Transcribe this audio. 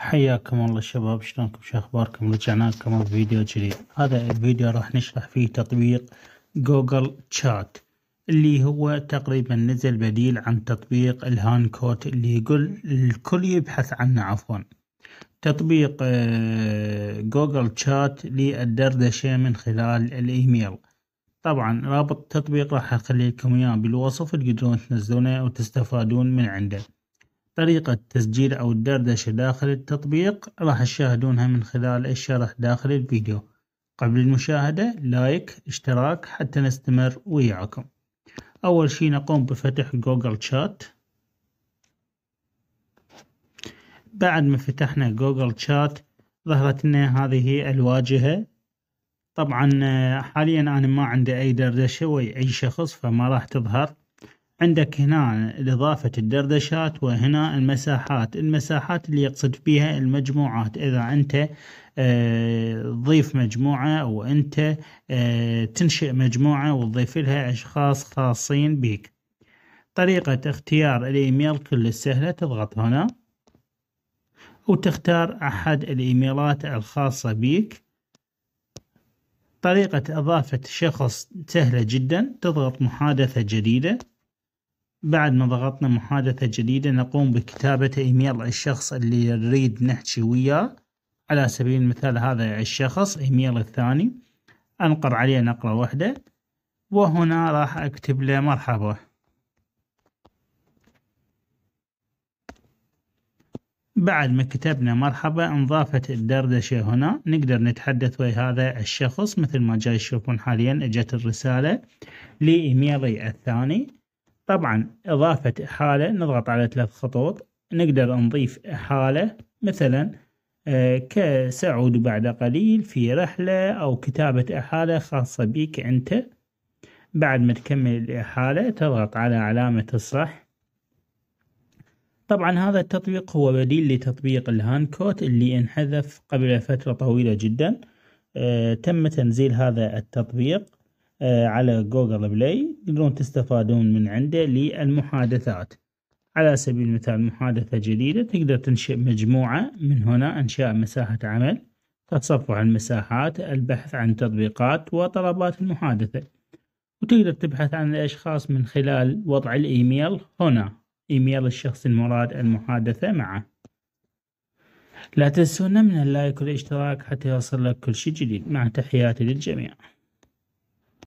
حياكم الله شباب شلونكم شو اخباركم رجعنا لكم بفيديو جديد هذا الفيديو راح نشرح فيه تطبيق جوجل تشات اللي هو تقريبا نزل بديل عن تطبيق الهان كوت اللي يقول الكل يبحث عنه عفوا تطبيق جوجل تشات للدردشة من خلال الايميل طبعا رابط التطبيق راح اخلي لكم اياه بالوصف تقدرون تنزلونه وتستفادون من عنده طريقة تسجيل أو الدردشة داخل التطبيق راح تشاهدونها من خلال الشرح داخل الفيديو قبل المشاهدة لايك اشتراك حتى نستمر وياكم أول شي نقوم بفتح جوجل شات بعد ما فتحنا جوجل شات ظهرت لنا هذه الواجهة طبعا آه، حاليا أنا ما عندي أي دردشة ويا أي شخص فما راح تظهر عندك هنا إضافة الدردشات وهنا المساحات المساحات اللي يقصد فيها المجموعات إذا أنت تضيف آه، مجموعة أو أنت آه، تنشئ مجموعة وتضيف لها أشخاص خاصين بك طريقة اختيار الإيميل كل سهلة تضغط هنا وتختار أحد الإيميلات الخاصة بك طريقة إضافة شخص سهلة جدا تضغط محادثة جديدة بعد ما ضغطنا محادثة جديدة نقوم بكتابة إيميل الشخص اللي نريد نحكي وياه على سبيل المثال هذا الشخص إيميل الثاني أنقر عليه نقرة واحدة وهنا راح أكتب له مرحبا بعد ما كتبنا مرحبا انضافت الدردشة هنا نقدر نتحدث ويا هذا الشخص مثل ما جاي تشوفون حاليا اجت الرسالة لإيميلي الثاني طبعا إضافة إحالة نضغط على ثلاث خطوط نقدر نضيف إحالة مثلا آه، كسعود بعد قليل في رحلة أو كتابة إحالة خاصة بك أنت بعد ما تكمل الإحالة تضغط على علامة الصح طبعا هذا التطبيق هو بديل لتطبيق الهانكوت اللي انحذف قبل فترة طويلة جدا آه، تم تنزيل هذا التطبيق آه، على جوجل بلاي تقدرون تستفادون من عنده للمحادثات على سبيل المثال محادثة جديدة تقدر تنشئ مجموعة من هنا إنشاء مساحة عمل تصفح المساحات البحث عن تطبيقات وطلبات المحادثة وتقدر تبحث عن الأشخاص من خلال وضع الإيميل هنا إيميل الشخص المراد المحادثة معه لا تنسونا من اللايك والاشتراك حتى يصل لك كل شيء جديد مع تحياتي للجميع